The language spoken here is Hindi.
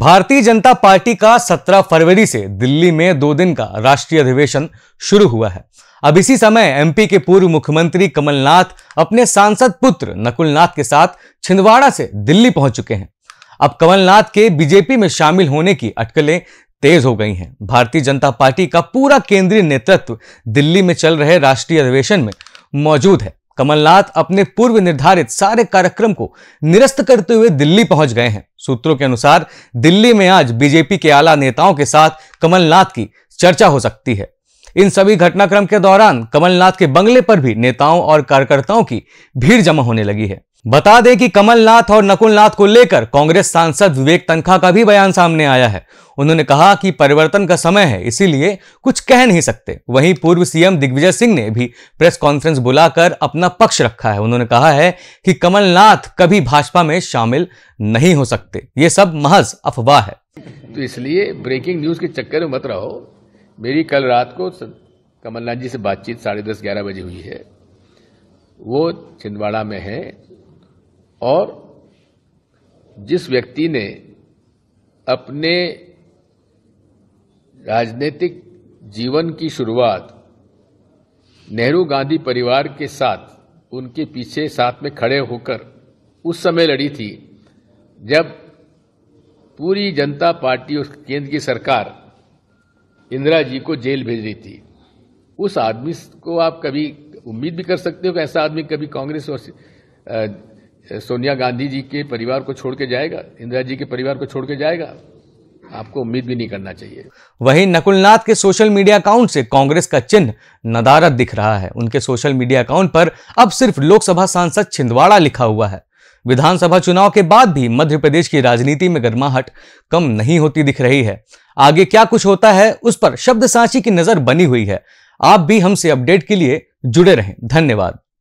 भारतीय जनता पार्टी का 17 फरवरी से दिल्ली में दो दिन का राष्ट्रीय अधिवेशन शुरू हुआ है अब इसी समय एमपी के पूर्व मुख्यमंत्री कमलनाथ अपने सांसद पुत्र नकुलनाथ के साथ छिंदवाड़ा से दिल्ली पहुंच चुके हैं अब कमलनाथ के बीजेपी में शामिल होने की अटकलें तेज हो गई हैं भारतीय जनता पार्टी का पूरा केंद्रीय नेतृत्व दिल्ली में चल रहे राष्ट्रीय अधिवेशन में मौजूद है कमलनाथ अपने पूर्व निर्धारित सारे कार्यक्रम को निरस्त करते हुए दिल्ली पहुंच गए हैं सूत्रों के अनुसार दिल्ली में आज बीजेपी के आला नेताओं के साथ कमलनाथ की चर्चा हो सकती है इन सभी घटनाक्रम के दौरान कमलनाथ के बंगले पर भी नेताओं और कार्यकर्ताओं की भीड़ जमा होने लगी है बता दें कि कमलनाथ और नकुलनाथ को लेकर कांग्रेस सांसद विवेक तनखा का भी बयान सामने आया है उन्होंने कहा कि परिवर्तन का समय है इसीलिए कुछ कह नहीं सकते वहीं पूर्व सीएम दिग्विजय सिंह ने भी प्रेस कॉन्फ्रेंस बुलाकर अपना पक्ष रखा है उन्होंने कहा है कि कमलनाथ कभी भाजपा में शामिल नहीं हो सकते ये सब महज अफवाह है तो इसलिए ब्रेकिंग न्यूज के चक्कर में मत रहो मेरी कल रात को कमलनाथ जी से बातचीत साढ़े दस ग्यारह बजे हुई है वो छिंदवाड़ा में है और जिस व्यक्ति ने अपने राजनीतिक जीवन की शुरुआत नेहरू गांधी परिवार के साथ उनके पीछे साथ में खड़े होकर उस समय लड़ी थी जब पूरी जनता पार्टी और केंद्र की सरकार इंदिरा जी को जेल भेज रही थी उस आदमी को आप कभी उम्मीद भी कर सकते हो कि ऐसा आदमी कभी कांग्रेस और सोनिया गांधी जी के परिवार को छोड़ के जाएगा इंदिरा जी के परिवार को छोड़ के जाएगा आपको उम्मीद भी नहीं करना चाहिए वहीं नकुलनाथ के सोशल मीडिया अकाउंट से कांग्रेस का चिन्ह नदारत दिख रहा है उनके सोशल मीडिया अकाउंट पर अब सिर्फ लोकसभा सांसद छिंदवाड़ा लिखा हुआ है विधानसभा चुनाव के बाद भी मध्य प्रदेश की राजनीति में गर्माहट कम नहीं होती दिख रही है आगे क्या कुछ होता है उस पर शब्द सांची की नजर बनी हुई है आप भी हमसे अपडेट के लिए जुड़े रहें धन्यवाद